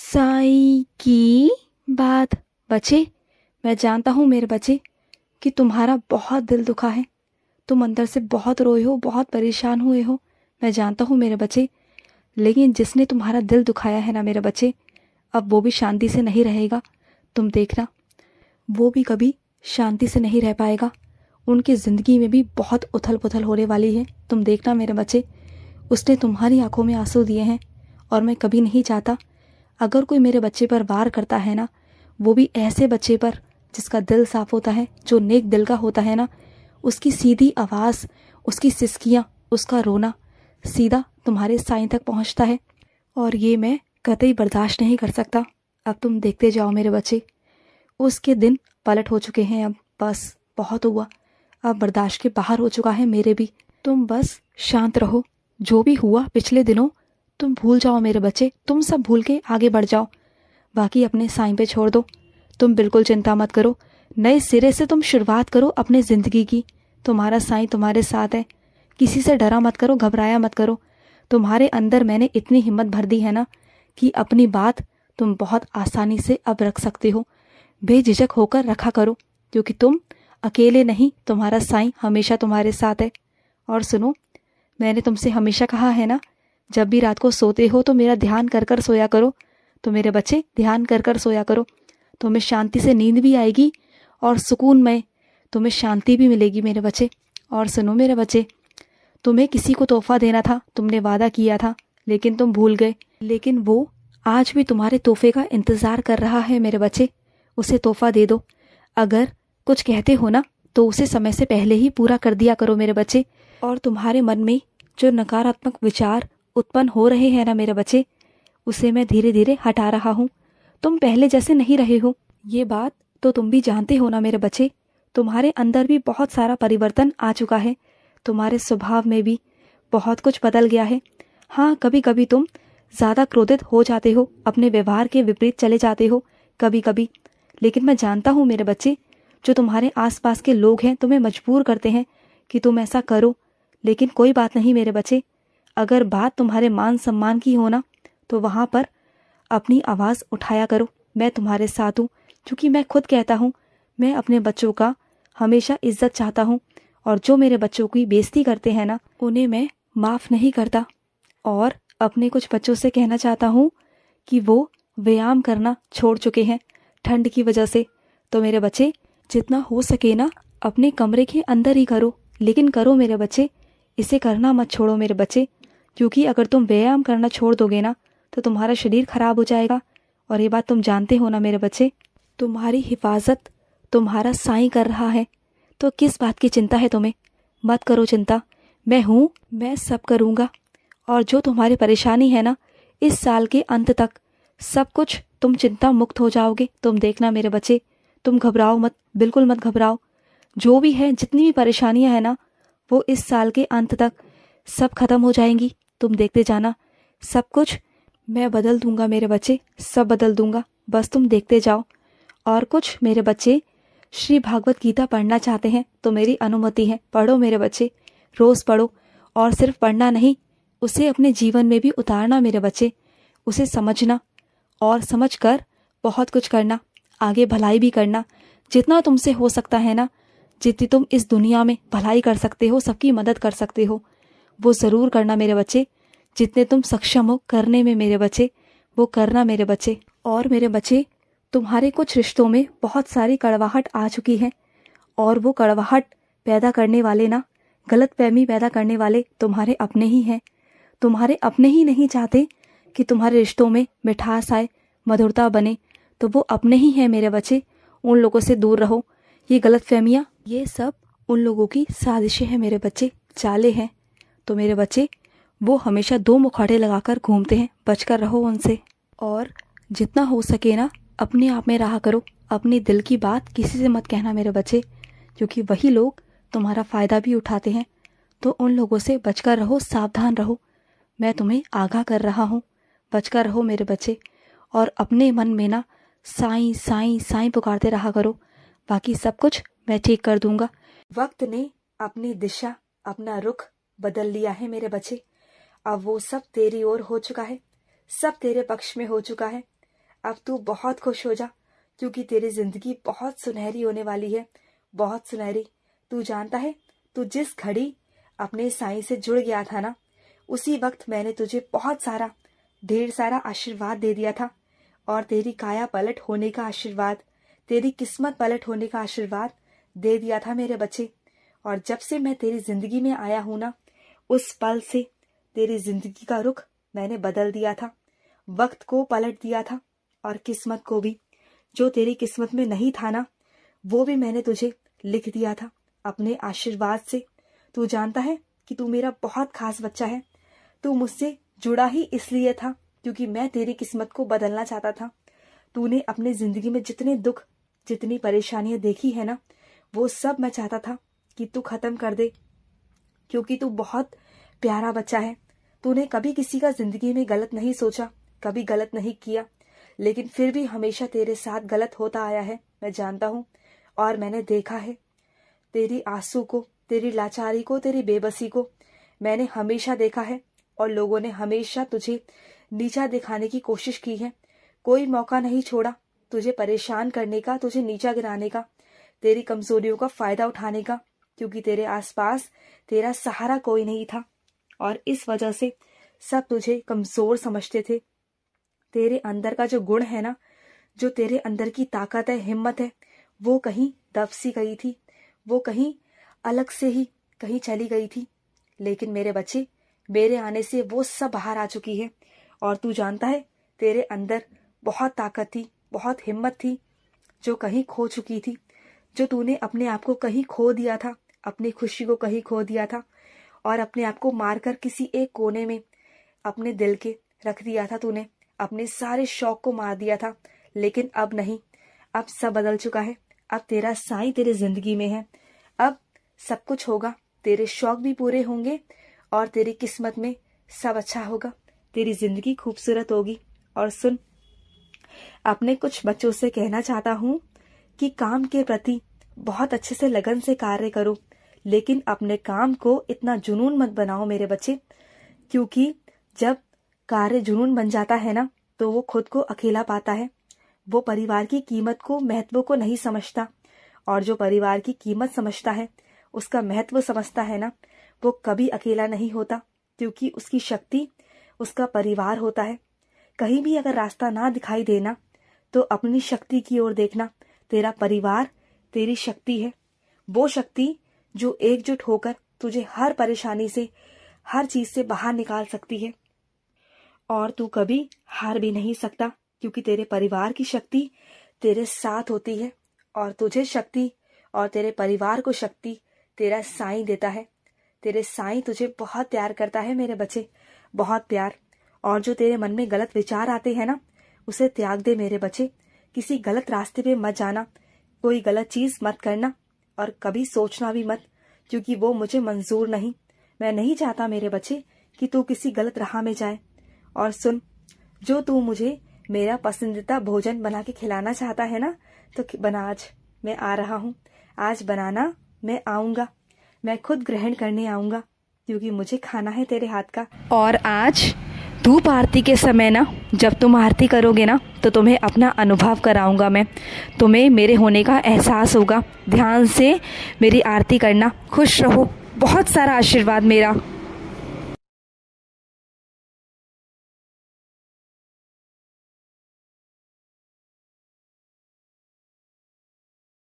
साई की बात बच्चे मैं जानता हूँ मेरे बच्चे कि तुम्हारा बहुत दिल दुखा है तुम अंदर से बहुत रोए हो बहुत परेशान हुए हो मैं जानता हूँ मेरे बच्चे लेकिन जिसने तुम्हारा दिल दुखाया है ना मेरे बच्चे अब वो भी शांति से नहीं रहेगा तुम देखना वो भी कभी शांति से नहीं रह पाएगा उनकी ज़िंदगी में भी बहुत उथल पुथल होने वाली है तुम देखना मेरे बच्चे उसने तुम्हारी आंखों में आंसू दिए हैं और मैं कभी नहीं चाहता अगर कोई मेरे बच्चे पर वार करता है ना वो भी ऐसे बच्चे पर जिसका दिल साफ होता है जो नेक दिल का होता है ना उसकी सीधी आवाज़ उसकी सिसकियाँ उसका रोना सीधा तुम्हारे साई तक पहुँचता है और ये मैं कतई बर्दाश्त नहीं कर सकता अब तुम देखते जाओ मेरे बच्चे उसके दिन पलट हो चुके हैं अब बस बहुत हुआ अब बर्दाश्त के बाहर हो चुका है मेरे भी तुम बस शांत रहो जो भी हुआ पिछले दिनों तुम भूल जाओ मेरे बच्चे तुम सब भूल के आगे बढ़ जाओ बाकी अपने साई पे छोड़ दो तुम बिल्कुल चिंता मत करो नए सिरे से तुम शुरुआत करो अपने ज़िंदगी की तुम्हारा साई तुम्हारे साथ है किसी से डरा मत करो घबराया मत करो तुम्हारे अंदर मैंने इतनी हिम्मत भर दी है ना कि अपनी बात तुम बहुत आसानी से अब रख सकते हो बेझिझक होकर रखा करो क्योंकि तुम अकेले नहीं तुम्हारा साई हमेशा तुम्हारे साथ है और सुनो मैंने तुमसे हमेशा कहा है ना जब भी रात को सोते हो तो मेरा ध्यान कर कर सोया करो तो मेरे बच्चे ध्यान कर कर सोया करो तुम्हें तो शांति से नींद भी आएगी और सुकूनमय तुम्हें शांति भी मिलेगी मेरे बच्चे और सुनो मेरे बच्चे तुम्हें किसी को तोहफा देना था तुमने वादा किया था लेकिन तुम भूल गए लेकिन वो आज भी तुम्हारे तोहफे का इंतज़ार कर रहा है मेरे बच्चे उसे तोहफा दे दो अगर कुछ कहते हो ना तो उसे समय से पहले ही पूरा कर दिया करो मेरे बच्चे और तुम्हारे मन में जो नकारात्मक विचार उत्पन्न हो रहे हैं ना मेरे बच्चे उसे मैं धीरे धीरे हटा रहा हूँ तुम पहले जैसे नहीं रहे हो ये बात तो तुम भी जानते हो ना मेरे बच्चे तुम्हारे अंदर भी बहुत सारा परिवर्तन आ चुका है तुम्हारे स्वभाव में भी बहुत कुछ बदल गया है हाँ कभी कभी तुम ज़्यादा क्रोधित हो जाते हो अपने व्यवहार के विपरीत चले जाते हो कभी कभी लेकिन मैं जानता हूँ मेरे बच्चे जो तुम्हारे आसपास के लोग हैं तुम्हें मजबूर करते हैं कि तुम ऐसा करो लेकिन कोई बात नहीं मेरे बच्चे अगर बात तुम्हारे मान सम्मान की हो ना तो वहाँ पर अपनी आवाज़ उठाया करो मैं तुम्हारे साथ हूँ क्योंकि मैं खुद कहता हूँ मैं अपने बच्चों का हमेशा इज्जत चाहता हूँ और जो मेरे बच्चों की बेइज्जती करते हैं ना उन्हें मैं माफ़ नहीं करता और अपने कुछ बच्चों से कहना चाहता हूँ कि वो व्यायाम करना छोड़ चुके हैं ठंड की वजह से तो मेरे बच्चे जितना हो सके ना अपने कमरे के अंदर ही करो लेकिन करो मेरे बच्चे इसे करना मत छोड़ो मेरे बच्चे क्योंकि अगर तुम व्यायाम करना छोड़ दोगे ना तो तुम्हारा शरीर खराब हो जाएगा और ये बात तुम जानते हो ना मेरे बच्चे तुम्हारी हिफाजत तुम्हारा साई कर रहा है तो किस बात की चिंता है तुम्हें मत करो चिंता मैं हूँ मैं सब करूँगा और जो तुम्हारी परेशानी है ना इस साल के अंत तक सब कुछ तुम चिंता मुक्त हो जाओगे तुम देखना मेरे बच्चे तुम घबराओ मत बिल्कुल मत घबराओ जो भी है जितनी भी परेशानियाँ हैं ना वो इस साल के अंत तक सब खत्म हो जाएंगी तुम देखते जाना सब कुछ मैं बदल दूंगा मेरे बच्चे सब बदल दूंगा बस तुम देखते जाओ और कुछ मेरे बच्चे श्री भागवत गीता पढ़ना चाहते हैं तो मेरी अनुमति है पढ़ो मेरे बच्चे रोज़ पढ़ो और सिर्फ पढ़ना नहीं उसे अपने जीवन में भी उतारना मेरे बच्चे उसे समझना और समझ कर बहुत कुछ करना आगे भलाई भी करना जितना तुमसे हो सकता है ना जितनी तुम इस दुनिया में भलाई कर सकते हो सबकी मदद कर सकते हो वो ज़रूर करना मेरे बच्चे जितने तुम सक्षम हो करने में मेरे बच्चे वो करना मेरे बच्चे और मेरे बच्चे तुम्हारे कुछ रिश्तों में बहुत सारी कड़वाहट आ चुकी है और वो कड़वाहट पैदा करने वाले ना गलत फहमी पैदा करने वाले तुम्हारे अपने ही हैं तुम्हारे अपने ही नहीं चाहते कि तुम्हारे रिश्तों में मिठास आए मधुरता बने तो वो अपने ही हैं मेरे बच्चे उन लोगों से दूर रहो ये गलत फहमियाँ ये सब उन लोगों की साजिशें हैं मेरे बच्चे चाले हैं तो मेरे बच्चे वो हमेशा दो मुखाड़े लगाकर घूमते हैं बचकर रहो उनसे और जितना हो सके ना अपने आप में रहा करो अपने दिल की बात किसी से मत कहना मेरे बच्चे क्योंकि वही लोग तुम्हारा फ़ायदा भी उठाते हैं तो उन लोगों से बचकर रहो सावधान रहो मैं तुम्हें आगाह कर रहा हूँ बचकर रहो मेरे बच्चे और अपने मन में ना साई साई साई पुकारते रहा करो बाकी सब कुछ मैं ठीक कर दूंगा वक्त ने अपनी दिशा अपना रुख बदल लिया है मेरे बच्चे अब वो सब तेरी ओर हो चुका है सब तेरे पक्ष में हो चुका है अब तू बहुत खुश हो जा क्योंकि तेरी जिंदगी बहुत सुनहरी होने वाली है बहुत सुनहरी तू जानता है तू जिस घड़ी अपने साई से जुड़ गया था ना उसी वक्त मैंने तुझे बहुत सारा ढेर सारा आशीर्वाद दे दिया था और तेरी काया पलट होने का आशीर्वाद तेरी किस्मत पलट होने का आशीर्वाद दे दिया था मेरे बच्चे और जब से मैं तेरी जिंदगी में आया हूं ना उस पल से तेरी जिंदगी का रुख मैंने बदल दिया था वक्त को पलट दिया था और किस्मत को भी जो तेरी किस्मत में नहीं था ना वो भी मैंने तुझे लिख दिया था अपने आशीर्वाद से तू जानता है कि तू मेरा बहुत खास बच्चा है तू मुझसे जुड़ा ही इसलिए था क्योंकि मैं तेरी किस्मत को बदलना चाहता था तूने अपने जिंदगी में जितने दुख जितनी परेशानियां देखी है ना वो सब मैं चाहता था कि तू खत्म कर दे क्योंकि तू बहुत प्यारा बच्चा है तूने कभी किसी का जिंदगी में गलत नहीं सोचा कभी गलत नहीं किया लेकिन फिर भी हमेशा तेरे साथ गलत होता आया है मैं जानता हूँ और मैंने देखा है तेरी आंसू को तेरी लाचारी को तेरी बेबसी को मैंने हमेशा देखा है और लोगों ने हमेशा तुझे नीचा दिखाने की कोशिश की है कोई मौका नहीं छोड़ा तुझे परेशान करने का तुझे नीचा गिराने का तेरी कमजोरियों का फायदा उठाने का क्योंकि तेरे आसपास तेरा सहारा कोई नहीं था और इस वजह से सब तुझे कमजोर समझते थे तेरे अंदर का जो गुण है ना जो तेरे अंदर की ताकत है हिम्मत है वो कहीं दब सी गई थी वो कहीं अलग से ही कहीं चली गई थी लेकिन मेरे बच्चे मेरे आने से वो सब बाहर आ चुकी है और तू जानता है तेरे अंदर बहुत ताकत थी बहुत हिम्मत थी जो कहीं खो चुकी थी जो तूने अपने आप को कहीं खो दिया था अपनी खुशी को कहीं खो दिया था और अपने आप को मारकर किसी एक कोने में अपने दिल के रख दिया था तूने अपने सारे शौक को मार दिया था लेकिन अब नहीं अब सब बदल चुका है अब तेरा साई तेरे जिंदगी में है अब सब कुछ होगा तेरे शौक भी पूरे होंगे और तेरी किस्मत में सब अच्छा होगा तेरी जिंदगी खूबसूरत होगी और सुन अपने कुछ बच्चों से कहना चाहता हूँ कि काम के प्रति बहुत अच्छे से लगन से कार्य करो लेकिन अपने काम को इतना जुनून मत बनाओ मेरे बच्चे क्योंकि जब कार्य जुनून बन जाता है ना तो वो खुद को अकेला पाता है वो परिवार की कीमत को महत्व को नहीं समझता और जो परिवार की कीमत समझता है उसका महत्व समझता है ना वो कभी अकेला नहीं होता क्योंकि उसकी शक्ति उसका परिवार होता है कहीं भी अगर रास्ता ना दिखाई देना तो अपनी शक्ति की ओर देखना तेरा परिवार तेरी शक्ति है वो शक्ति जो एकजुट होकर तुझे हर परेशानी से हर चीज से बाहर निकाल सकती है और तू कभी हार भी नहीं सकता क्योंकि तेरे परिवार की शक्ति तेरे साथ होती है और तुझे शक्ति और तेरे परिवार को शक्ति तेरा साई देता है तेरे साई तुझे बहुत प्यार करता है मेरे बच्चे बहुत प्यार और जो तेरे मन में गलत विचार आते हैं ना उसे त्याग दे मेरे बच्चे किसी गलत रास्ते पे मत जाना कोई गलत चीज मत करना और कभी सोचना भी मत क्योंकि वो मुझे मंजूर नहीं मैं नहीं चाहता मेरे बच्चे कि तू किसी गलत राह में जाए और सुन जो तू मुझे मेरा पसंदीदा भोजन बना के खिलाना चाहता है ना तो बना आज मैं आ रहा हूँ आज बनाना मैं आऊंगा मैं खुद ग्रहण करने आऊंगा क्योंकि मुझे खाना है तेरे हाथ का और आज धूप आरती के समय ना जब तुम आरती करोगे ना तो तुम्हें अपना अनुभव कराऊंगा मैं तुम्हें मेरे होने का एहसास होगा ध्यान से मेरी आरती करना खुश रहो बहुत सारा आशीर्वाद मेरा